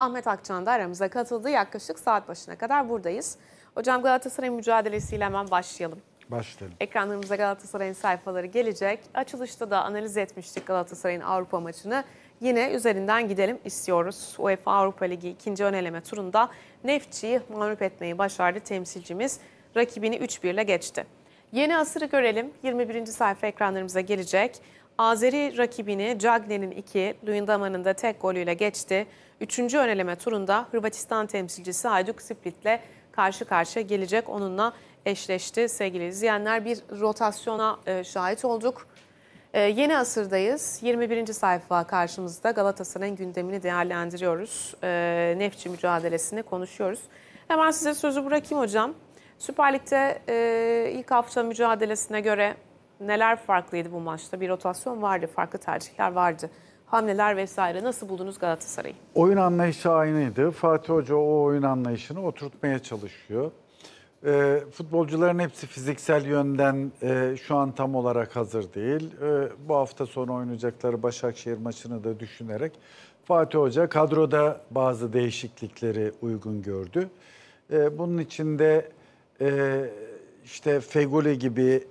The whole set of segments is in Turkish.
Ahmet Akçan da aramıza katıldı. Yaklaşık saat başına kadar buradayız. Hocam Galatasaray mücadelesiyle hemen başlayalım. Başlayalım. Ekranlarımıza Galatasaray'ın sayfaları gelecek. Açılışta da analiz etmiştik Galatasaray'ın Avrupa maçını. Yine üzerinden gidelim istiyoruz. UEFA Avrupa Ligi ikinci öneleme turunda Nefçi'yi mağlup etmeyi başardı temsilcimiz. Rakibini 3-1 ile geçti. Yeni asırı görelim. 21. sayfa ekranlarımıza gelecek. Azeri rakibini Cagney'in 2, Luyendama'nın da tek golüyle geçti. Üçüncü öneleme turunda Hırvatistan temsilcisi Hajduk Split'le karşı karşıya gelecek. Onunla eşleşti sevgili izleyenler. Bir rotasyona e, şahit olduk. Ee, yeni asırdayız. 21. sayfa karşımızda Galatasaray'ın gündemini değerlendiriyoruz. Ee, Nefçi mücadelesini konuşuyoruz. Hemen size sözü bırakayım hocam. Süper Lig'de e, ilk hafta mücadelesine göre neler farklıydı bu maçta? Bir rotasyon vardı, farklı tercihler vardı hamleler vesaire. Nasıl buldunuz Galatasaray'ı? Oyun anlayışı aynıydı. Fatih Hoca o oyun anlayışını oturtmaya çalışıyor. E, futbolcuların hepsi fiziksel yönden e, şu an tam olarak hazır değil. E, bu hafta sonu oynayacakları Başakşehir maçını da düşünerek Fatih Hoca kadroda bazı değişiklikleri uygun gördü. E, bunun içinde e, işte Fegoli gibi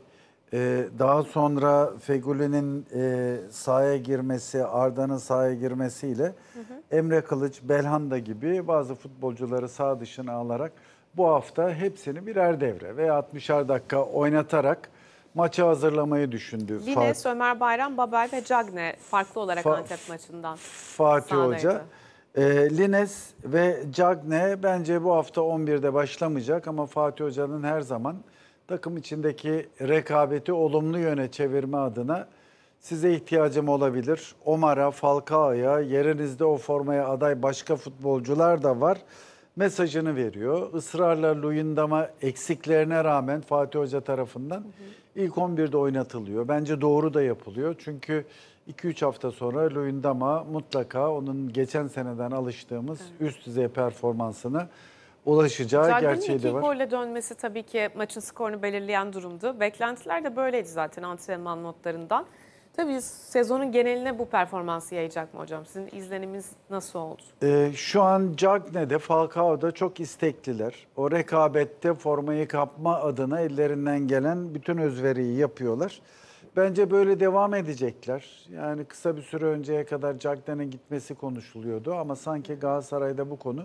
ee, daha sonra Fegüli'nin e, sahaya girmesi, Arda'nın sahaya girmesiyle hı hı. Emre Kılıç, Belhanda gibi bazı futbolcuları sağ dışına alarak bu hafta hepsini birer devre veya 60'ar dakika oynatarak maçı hazırlamayı düşündü. Vines, Fat Ömer Bayram, Babel ve Cagne farklı olarak Fa Antep maçından Fatih sahneydi. Hoca. E, ee, Lines ve Cagne bence bu hafta 11'de başlamayacak ama Fatih Hoca'nın her zaman takım içindeki rekabeti olumlu yöne çevirme adına size ihtiyacım olabilir. Omar'a, Falcao'ya, yerinizde o formaya aday başka futbolcular da var. Mesajını veriyor. Israrla Luyendam'a eksiklerine rağmen Fatih Hoca tarafından hı hı. ilk 11'de oynatılıyor. Bence doğru da yapılıyor. Çünkü 2-3 hafta sonra Luyendam'a mutlaka onun geçen seneden alıştığımız hı. üst düzey performansını ulaşacağı Zagren'in gerçeği de var. Zagren'in golle dönmesi tabii ki maçın skorunu belirleyen durumdu. Beklentiler de böyleydi zaten antrenman notlarından. Tabii sezonun geneline bu performansı yayacak mı hocam? Sizin izleniminiz nasıl oldu? Ee, şu an Cagne'de, Falcao'da çok istekliler. O rekabette formayı kapma adına ellerinden gelen bütün özveriyi yapıyorlar. Bence böyle devam edecekler. Yani kısa bir süre önceye kadar Cagne'nin gitmesi konuşuluyordu ama sanki Galatasaray'da bu konu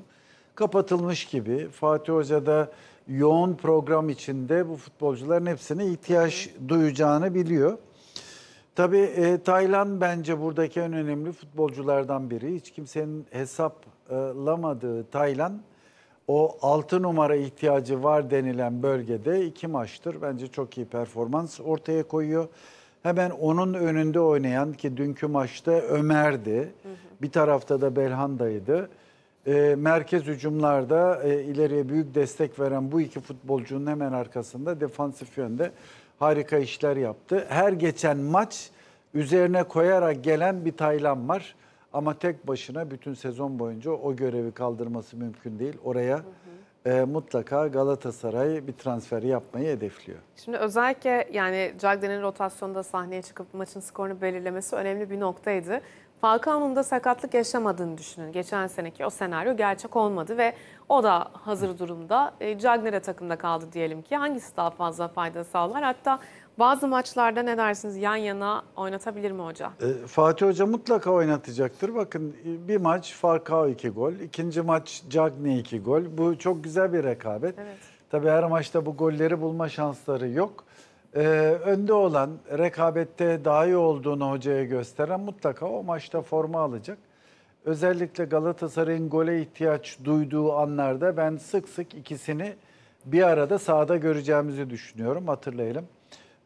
kapatılmış gibi. Fatih Hoca da yoğun program içinde bu futbolcuların hepsine ihtiyaç duyacağını biliyor. Tabii e, Taylan bence buradaki en önemli futbolculardan biri. Hiç kimsenin hesaplamadığı Taylan o 6 numara ihtiyacı var denilen bölgede iki maçtır. Bence çok iyi performans ortaya koyuyor. Hemen onun önünde oynayan ki dünkü maçta Ömer'di. Hı hı. Bir tarafta da Belhanda'ydı e, merkez hücumlarda e, ileriye büyük destek veren bu iki futbolcunun hemen arkasında defansif yönde harika işler yaptı. Her geçen maç üzerine koyarak gelen bir Taylan var. Ama tek başına bütün sezon boyunca o görevi kaldırması mümkün değil. Oraya E, mutlaka Galatasaray bir transferi yapmayı hedefliyor. Şimdi özellikle yani Cagden'in rotasyonda sahneye çıkıp maçın skorunu belirlemesi önemli bir noktaydı. Falcao'nun da sakatlık yaşamadığını düşünün. Geçen seneki o senaryo gerçek olmadı ve o da hazır durumda. E, Cagney'e takımda kaldı diyelim ki. Hangisi daha fazla fayda sağlar? Hatta bazı maçlarda ne dersiniz yan yana oynatabilir mi hoca? E, Fatih Hoca mutlaka oynatacaktır. Bakın e, bir maç Falcao 2 gol, ikinci maç Cagney 2 gol. Bu çok güzel bir rekabet. Evet. Tabii her maçta bu golleri bulma şansları yok e, önde olan, rekabette daha iyi olduğunu hocaya gösteren mutlaka o maçta forma alacak. Özellikle Galatasaray'ın gole ihtiyaç duyduğu anlarda ben sık sık ikisini bir arada sahada göreceğimizi düşünüyorum. Hatırlayalım.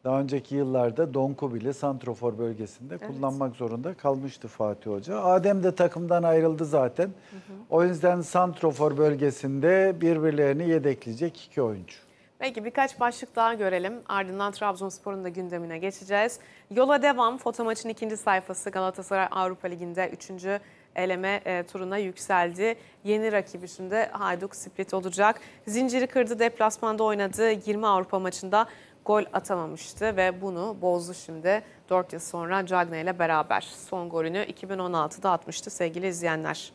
Daha önceki yıllarda Donku bile Santrofor bölgesinde evet. kullanmak zorunda kalmıştı Fatih Hoca. Adem de takımdan ayrıldı zaten. Hı hı. O yüzden Santrofor bölgesinde birbirlerini yedekleyecek iki oyuncu. Peki birkaç başlık daha görelim. Ardından Trabzonspor'un da gündemine geçeceğiz. Yola devam. Foto maçın ikinci sayfası Galatasaray Avrupa Ligi'nde üçüncü eleme e, turuna yükseldi. Yeni rakibi şimdi Hajduk Split olacak. Zinciri kırdı deplasmanda oynadı. 20 Avrupa maçında gol atamamıştı ve bunu bozdu şimdi 4 yıl sonra Cagney ile beraber. Son golünü 2016'da atmıştı sevgili izleyenler.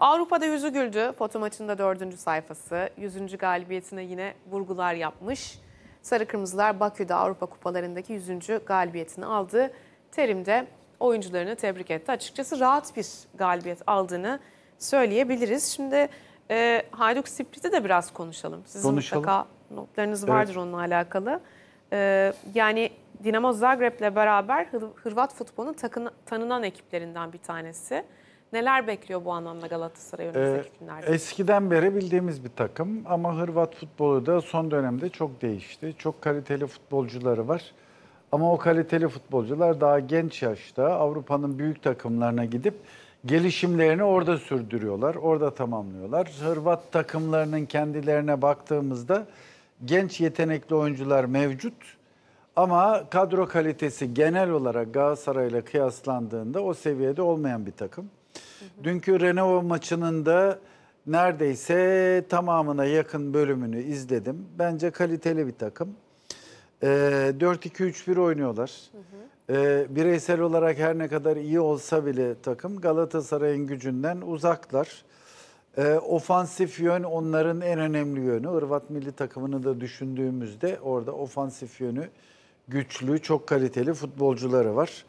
Avrupa'da yüzü güldü. Foto maçında dördüncü sayfası. Yüzüncü galibiyetine yine vurgular yapmış. Sarı Kırmızılar Bakü'de Avrupa Kupalarındaki yüzüncü galibiyetini aldı. Terim de oyuncularını tebrik etti. Açıkçası rahat bir galibiyet aldığını söyleyebiliriz. Şimdi e, Hayduk Sprit'i de biraz konuşalım. Sizin konuşalım. mutlaka notlarınız vardır evet. onunla alakalı. E, yani Dinamo Zagreb'le beraber Hırvat futbolunun tanınan ekiplerinden bir tanesi. Neler bekliyor bu anlamda Galatasaray ee, önümüzdeki ee, günlerde? Eskiden beri bildiğimiz bir takım ama Hırvat futbolu da son dönemde çok değişti. Çok kaliteli futbolcuları var. Ama o kaliteli futbolcular daha genç yaşta Avrupa'nın büyük takımlarına gidip gelişimlerini orada sürdürüyorlar, orada tamamlıyorlar. Hırvat takımlarının kendilerine baktığımızda genç yetenekli oyuncular mevcut. Ama kadro kalitesi genel olarak Galatasaray'la kıyaslandığında o seviyede olmayan bir takım. Dünkü Renault maçının da neredeyse tamamına yakın bölümünü izledim. Bence kaliteli bir takım. E, ee, 4-2-3-1 oynuyorlar. Hı hı. E, bireysel olarak her ne kadar iyi olsa bile takım Galatasaray'ın gücünden uzaklar. E, ofansif yön onların en önemli yönü. Hırvat milli takımını da düşündüğümüzde orada ofansif yönü güçlü, çok kaliteli futbolcuları var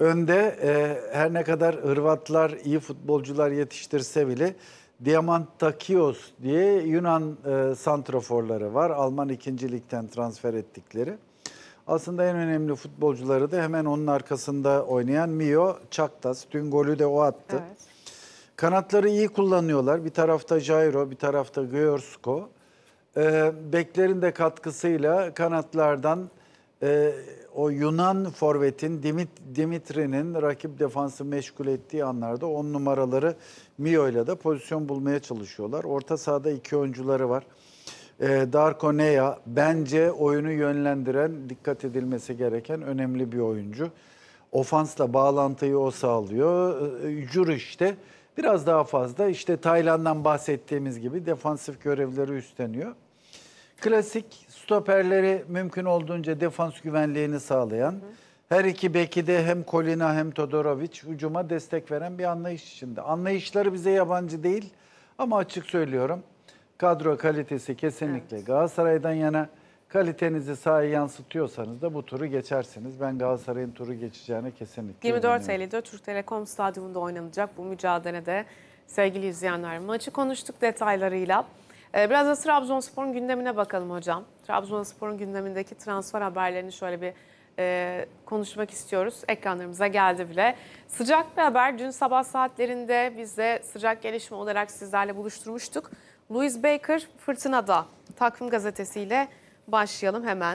önde e, her ne kadar Hırvatlar iyi futbolcular yetiştirse bile Diamantakios diye Yunan e, santraforları var. Alman ikincilikten transfer ettikleri. Aslında en önemli futbolcuları da hemen onun arkasında oynayan Mio Çaktas. Dün golü de o attı. Evet. Kanatları iyi kullanıyorlar. Bir tarafta Jairo, bir tarafta Gyorsko. Ee, beklerin de katkısıyla kanatlardan e, o Yunan forvetin Dimit, Dimitri'nin rakip defansı meşgul ettiği anlarda on numaraları Mio ile de pozisyon bulmaya çalışıyorlar. Orta sahada iki oyuncuları var. E, Darko Nea bence oyunu yönlendiren, dikkat edilmesi gereken önemli bir oyuncu. Ofansla bağlantıyı o sağlıyor. E, işte biraz daha fazla işte Tayland'dan bahsettiğimiz gibi defansif görevleri üstleniyor. Klasik stoperleri mümkün olduğunca defans güvenliğini sağlayan, hı her iki beki de hem Kolina hem Todorovic ucuma destek veren bir anlayış içinde. Anlayışları bize yabancı değil ama açık söylüyorum. Kadro kalitesi kesinlikle evet. Galatasaray'dan yana kalitenizi sahaya yansıtıyorsanız da bu turu geçersiniz. Ben Galatasaray'ın turu geçeceğine kesinlikle 24 Eylül'de Türk Telekom Stadyumunda oynanacak bu mücadelede sevgili izleyenler maçı konuştuk detaylarıyla. Ee, biraz da Trabzonspor'un gündemine bakalım hocam. Trabzonspor'un gündemindeki transfer haberlerini şöyle bir e, konuşmak istiyoruz. Ekranlarımıza geldi bile. Sıcak bir haber. Dün sabah saatlerinde biz de sıcak gelişme olarak sizlerle buluşturmuştuk. Louis Baker Fırtına'da takvim gazetesiyle başlayalım hemen.